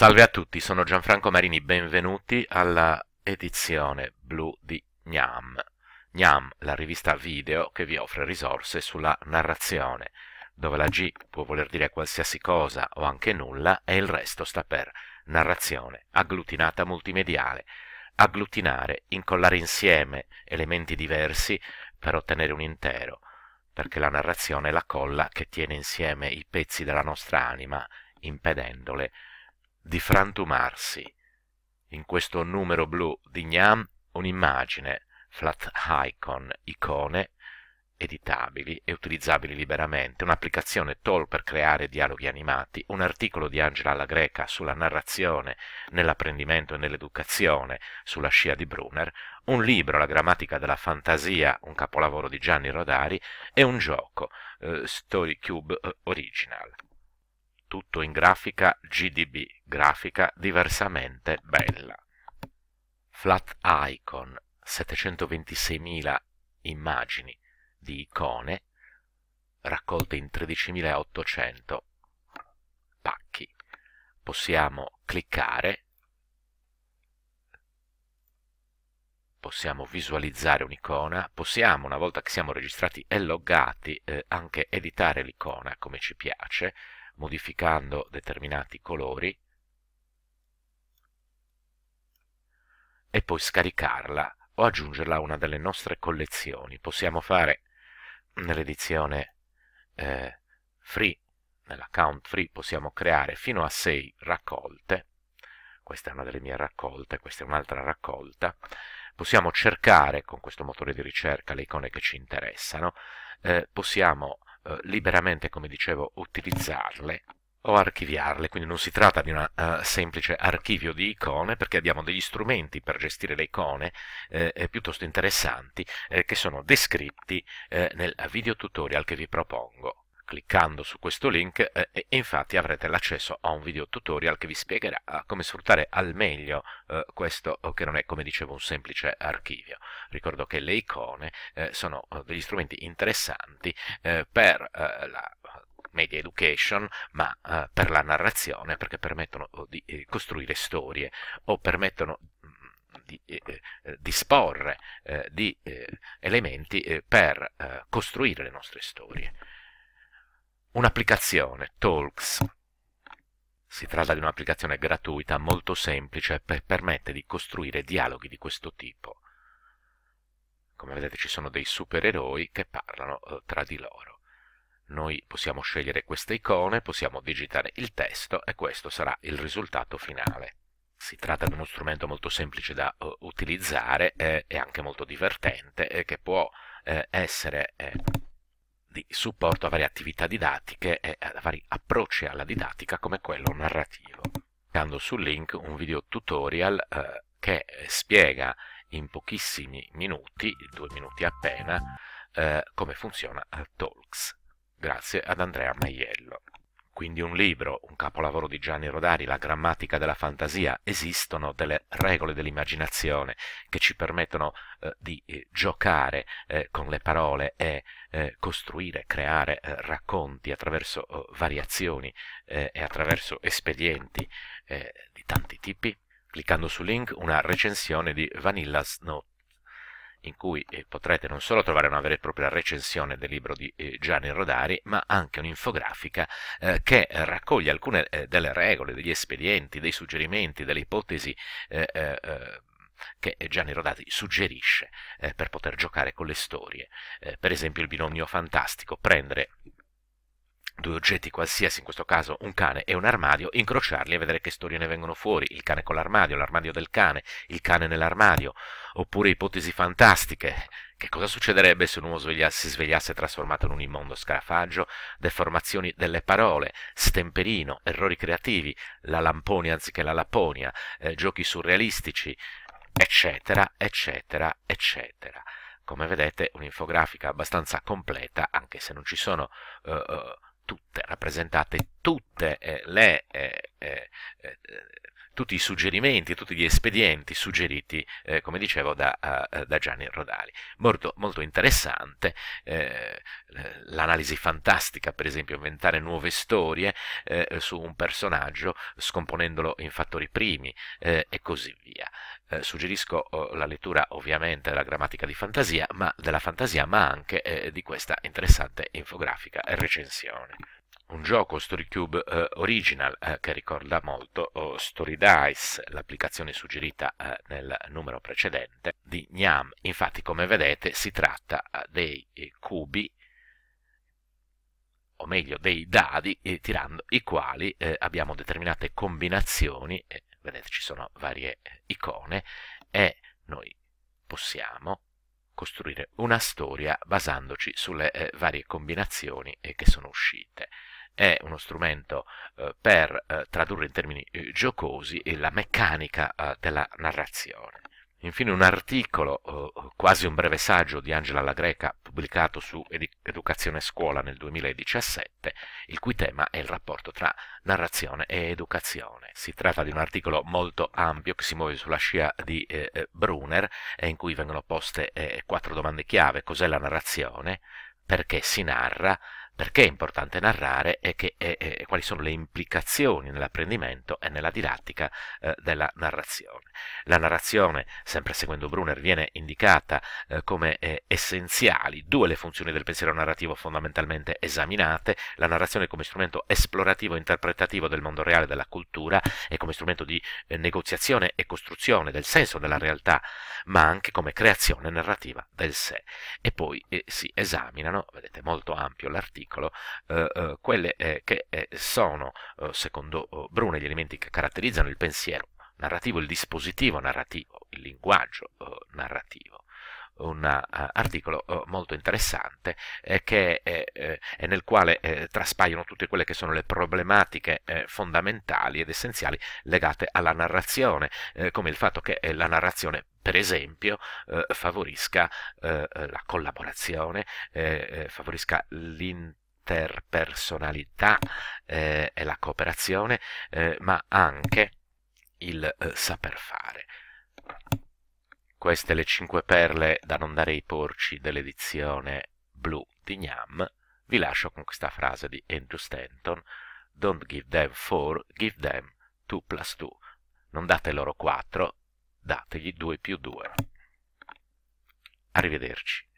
Salve a tutti, sono Gianfranco Marini, benvenuti alla edizione blu di Gnam. Gnam, la rivista video che vi offre risorse sulla narrazione, dove la G può voler dire qualsiasi cosa o anche nulla e il resto sta per narrazione agglutinata multimediale, agglutinare, incollare insieme elementi diversi per ottenere un intero, perché la narrazione è la colla che tiene insieme i pezzi della nostra anima, impedendole di frantumarsi. In questo numero blu di Gnam un'immagine, flat icon, icone, editabili e utilizzabili liberamente, un'applicazione Toll per creare dialoghi animati, un articolo di Angela la Greca sulla narrazione nell'apprendimento e nell'educazione sulla scia di Brunner, un libro La grammatica della fantasia, un capolavoro di Gianni Rodari e un gioco, eh, Story Cube eh, Original tutto in grafica GDB, grafica diversamente bella. Flat Icon, 726.000 immagini di icone raccolte in 13.800 pacchi. Possiamo cliccare, possiamo visualizzare un'icona, possiamo, una volta che siamo registrati e loggati, eh, anche editare l'icona come ci piace, modificando determinati colori e poi scaricarla o aggiungerla a una delle nostre collezioni. Possiamo fare nell'edizione eh, free, nell'account free, possiamo creare fino a 6 raccolte, questa è una delle mie raccolte, questa è un'altra raccolta, possiamo cercare con questo motore di ricerca le icone che ci interessano, eh, possiamo eh, liberamente, come dicevo, utilizzarle o archiviarle, quindi non si tratta di un uh, eh, semplice archivio di icone perché abbiamo degli strumenti per gestire le icone eh, eh, piuttosto interessanti eh, che sono descritti eh, nel video tutorial che vi propongo cliccando su questo link eh, e infatti avrete l'accesso a un video tutorial che vi spiegherà come sfruttare al meglio eh, questo eh, che non è come dicevo un semplice archivio. Ricordo che le icone eh, sono eh, degli strumenti interessanti eh, per la media education, ma per la narrazione perché permettono di costruire storie o permettono mm, di eh, disporre eh, di eh, elementi per costruire le nostre storie un'applicazione, Talks. Si tratta di un'applicazione gratuita molto semplice e permette di costruire dialoghi di questo tipo. Come vedete ci sono dei supereroi che parlano eh, tra di loro. Noi possiamo scegliere queste icone, possiamo digitare il testo e questo sarà il risultato finale. Si tratta di uno strumento molto semplice da uh, utilizzare eh, e anche molto divertente eh, che può eh, essere eh, di supporto a varie attività didattiche e a vari approcci alla didattica come quello narrativo. Cliccando sul link un video tutorial eh, che spiega in pochissimi minuti, due minuti appena, eh, come funziona eh, Talks. Grazie ad Andrea Maiello quindi un libro, un capolavoro di Gianni Rodari, La grammatica della fantasia, esistono delle regole dell'immaginazione che ci permettono eh, di eh, giocare eh, con le parole e eh, costruire, creare eh, racconti attraverso oh, variazioni eh, e attraverso espedienti di tanti tipi. Cliccando sul link una recensione di Vanilla Note in cui eh, potrete non solo trovare una vera e propria recensione del libro di eh, Gianni Rodari, ma anche un'infografica eh, che raccoglie alcune eh, delle regole, degli espedienti, dei suggerimenti, delle ipotesi eh, eh, che Gianni Rodati suggerisce eh, per poter giocare con le storie. Eh, per esempio il binomio fantastico, prendere due oggetti qualsiasi, in questo caso un cane e un armadio, incrociarli e vedere che storie ne vengono fuori, il cane con l'armadio, l'armadio del cane, il cane nell'armadio, oppure ipotesi fantastiche. Che cosa succederebbe se un uomo si svegliasse trasformato in un immondo scarafaggio? Deformazioni delle parole, stemperino, errori creativi, la lamponia anziché la laponia, eh, giochi surrealistici, eccetera, eccetera, eccetera come vedete un'infografica abbastanza completa anche se non ci sono uh, uh, tutte, rappresentate tutte eh, le eh, eh, tutti i suggerimenti, tutti gli espedienti suggeriti, eh, come dicevo, da, a, eh, da, Gianni Rodali. Molto, molto interessante eh, l'analisi fantastica, per esempio, inventare nuove storie eh, su un personaggio scomponendolo in fattori primi eh, e così via. Eh, suggerisco oh, la lettura ovviamente della grammatica di fantasia, ma, della fantasia, ma anche di questa interessante infografica e recensione un gioco StoryCube eh, original eh, che ricorda molto oh, StoryDice, l'applicazione suggerita eh, nel numero precedente di Gnam. Infatti, come vedete, si tratta eh, dei eh, cubi o meglio dei dadi eh, tirando i quali abbiamo determinate combinazioni vedete ci sono varie icone e noi possiamo costruire una storia basandoci sulle eh, varie combinazioni eh, che sono uscite è uno strumento eh, per eh, tradurre in termini eh, giocosi la meccanica eh, della narrazione. Infine un articolo, eh, quasi un breve saggio di Angela La Greca, pubblicato su Edu Educazione Scuola nel 2017, il cui tema è il rapporto tra narrazione e educazione. Si tratta di un articolo molto ampio che si muove sulla scia di eh, Brunner e in cui vengono poste quattro domande chiave. Cos'è la narrazione? Perché si narra? Perché è importante narrare e, che, e, quali sono le implicazioni nell'apprendimento e nella didattica eh, della narrazione. La narrazione, sempre seguendo Brunner, viene indicata eh, come eh, essenziali due le funzioni del pensiero narrativo fondamentalmente esaminate, la narrazione come strumento esplorativo e interpretativo del mondo reale e della cultura e come strumento di eh, negoziazione e costruzione del senso della realtà, ma anche come creazione narrativa del sé. E poi eh, si esaminano, vedete molto ampio l'articolo, articolo, eh, eh, quelle eh, che sono, secondo Bruno, gli elementi che caratterizzano il pensiero narrativo, il dispositivo narrativo, il linguaggio narrativo un uh, articolo uh, molto interessante eh, che, eh, eh, nel quale eh, traspaiono tutte quelle che sono le problematiche fondamentali ed essenziali legate alla narrazione, come il fatto che la narrazione per esempio favorisca la collaborazione, favorisca l'interpersonalità eh, e la cooperazione, eh, ma anche il eh, saper fare. Queste le cinque perle da non dare ai porci dell'edizione blu di Gnam, vi lascio con questa frase di Andrew Stanton, Don't give them four, give them two plus two. Non date loro quattro, dategli due più due. Arrivederci.